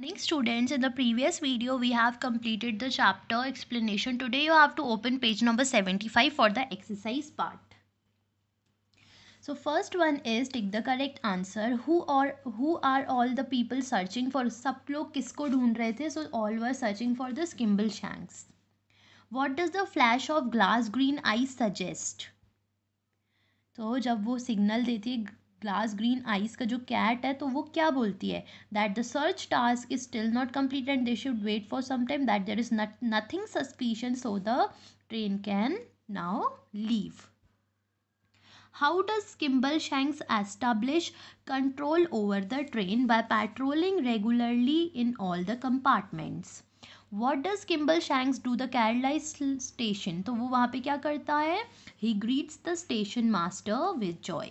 Morning students, in the previous video we have completed the chapter explanation. Today you have to open page number 75 for the exercise part. So first one is take the correct answer. Who or who are all the people searching for sab log kisko rahe the? So all were searching for this Kimball Shanks. What does the flash of glass green eyes suggest? So, जब वो signal देती glass green ice का जो cat है तो वो क्या बोलती है that the search task is still not complete and they should wait for some time that there is nothing suspicion so the train can now leave How does Shanks establish control over the train by patrolling regularly in all the compartments what does Kimble Shanks do the Carlisle station तो वो वहाँ पर क्या करता है he greets the station master with joy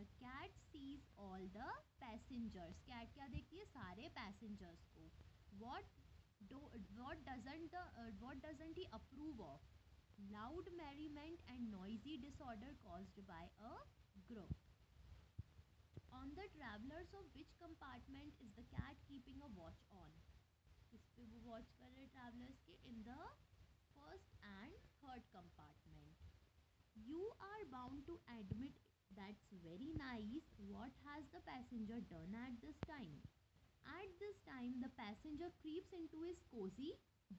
the cat seize all the passengers cat क्या देखती है सारे पैसेंजर्स को what what doesn't what doesn't he approve of loud merriment and noisy disorder caused by a group on the travellers of which compartment is the cat keeping a watch on इस पे वो watch कर रहे travellers के in the first and third compartment you are bound to admit That's very nice. What has the passenger done at this time? At this time, the passenger creeps into his cozy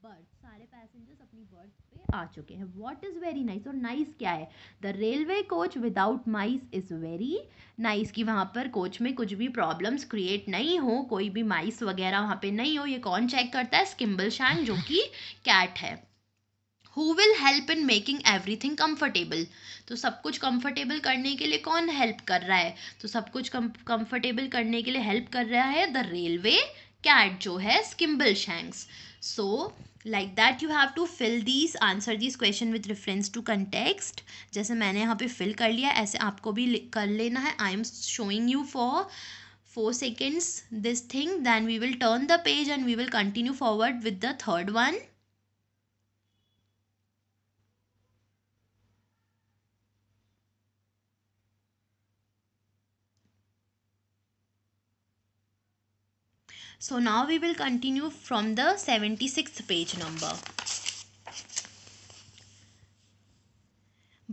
berth सारे passengers अपनी berth पे आ चुके हैं what is very nice और nice क्या है the railway coach without mice is very nice कि वहाँ पर कोच में कुछ भी प्रॉब्लम्स क्रिएट नहीं हो कोई भी माइस वगैरह वहाँ पे नहीं हो ये कौन चेक करता है स्किम्बल शैंग जो कि कैट है who will help in making everything comfortable तो सब कुछ कम्फर्टेबल करने के लिए कौन हेल्प कर रहा है तो सब कुछ कम्फर्टेबल करने के लिए हेल्प कर रहा है द रेलवे कैट जो है Skimble Shanks so like that you have to fill these answer this question with reference to context जैसे मैंने यहाँ पे फिल कर लिया ऐसे आपको भी कर लेना है I am showing you for four seconds this thing then we will turn the page and we will continue forward with the third one so now we will continue from the 76th page number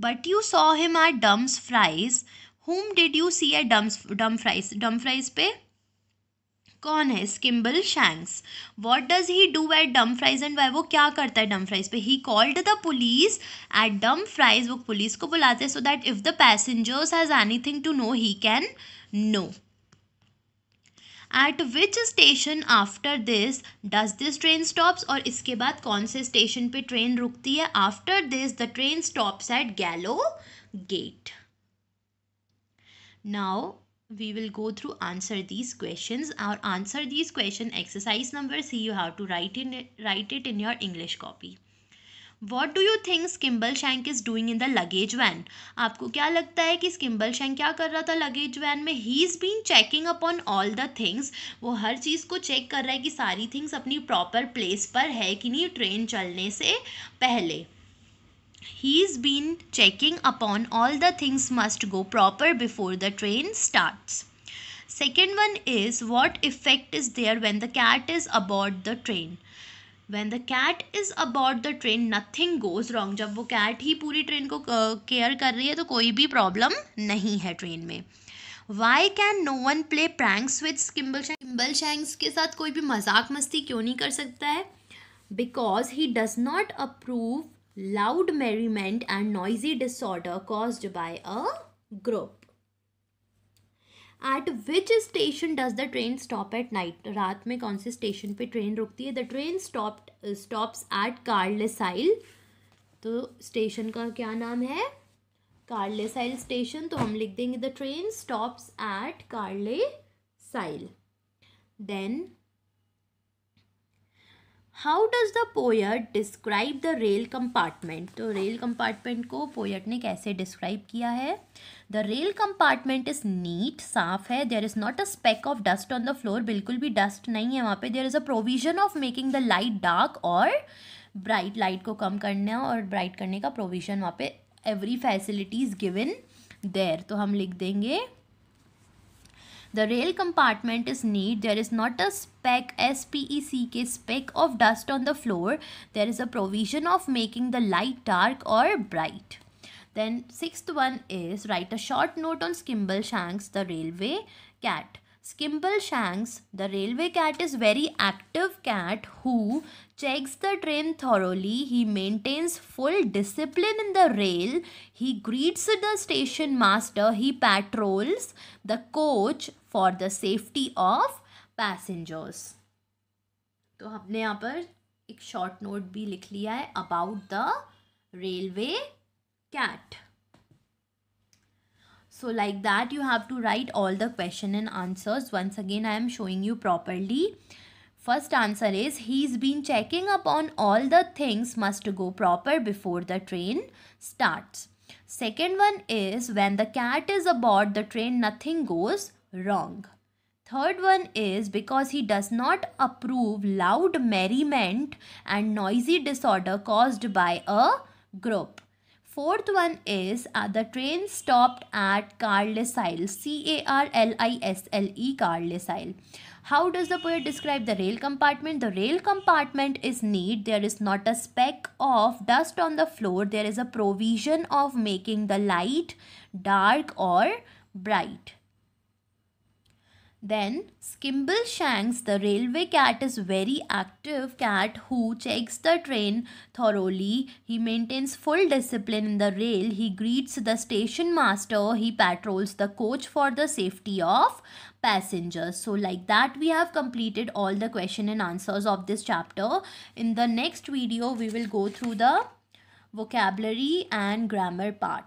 but you saw him at dumps fries whom did you see at dumps dumb fries dumb fries pe कौन है Skimble Shanks what does he do at Dumfries and why वो क्या करता है Dumfries पे he called the police at Dumfries वो police को बुलाते हैं so that if the passengers has anything to know he can know at which station after this does this train stops or iske baad station pe train rukti after this the train stops at gallo gate now we will go through answer these questions our answer these question exercise number See you how to write in write it in your english copy what do you think Skimble Shank is doing in the luggage van आपको क्या लगता है कि स्किम्बल shank क्या कर रहा था luggage van में he is been checking upon all the things वो हर चीज़ को चेक कर रहा है कि सारी थिंग्स अपनी प्रॉपर प्लेस पर है कि नहीं ट्रेन चलने से पहले he is been checking upon all the things must go proper before the train starts second one is what effect is there when the cat is aboard the train van the cat is about the train nothing goes wrong जब वो cat ही पूरी train को care uh, कर रही है तो कोई भी प्रॉब्लम नहीं है ट्रेन में why can no one play pranks with Kimble Kimble Shanks के साथ कोई भी मजाक मस्ती क्यों नहीं कर सकता है because he does not approve loud merriment and noisy disorder caused by a group at which station does the train stop at night रात में कौन से स्टेशन पे ट्रेन रुकती है the train stop stops at Carlisle तो station का क्या नाम है कार्लेसाइल स्टेशन तो हम लिख देंगे the train stops at Carlisle then how does the poet describe the rail compartment तो रेल कंपार्टमेंट को पोएट ने कैसे डिस्क्राइब किया है the rail compartment is neat साफ है there is not a speck of dust on the floor बिल्कुल भी डस्ट नहीं है वहाँ पे there is a provision of making the light dark और ब्राइट लाइट को कम करना और ब्राइट करने का प्रोविजन वहाँ पे every facility is given there तो हम लिख देंगे The rail compartment is neat. There is not a speck, S-P-E-C-K, speck of dust on the floor. There is a provision of making the light dark or bright. Then sixth one is write a short note on Skimble Shanks, the railway cat. Shanks, the railway cat, is very active cat who checks the train thoroughly. He maintains full discipline in the rail. He greets the station master. He patrols the coach for the safety of passengers. तो हमने यहाँ पर एक short note भी लिख लिया है about the railway cat so like that you have to write all the question and answers. Once again I am showing you properly. First answer is he's been checking up on all the things must go proper before the train starts. Second one is when the cat is aboard the train nothing goes wrong. Third one is because he does not approve loud merriment and noisy disorder caused by a group. Fourth one is uh, the train stopped at Carlisle, C-A-R-L-I-S-L-E, Carlisle. How does the poet describe the rail compartment? The rail compartment is neat. There is not a speck of dust on the floor. There is a provision of making the light dark or bright. Then Skimble Shanks, the railway cat, is very active cat who checks the train thoroughly. He maintains full discipline in the rail. He greets the station master. He patrols the coach for the safety of passengers. So like that we have completed all the question and answers of this chapter. In the next video we will go through the vocabulary and grammar part.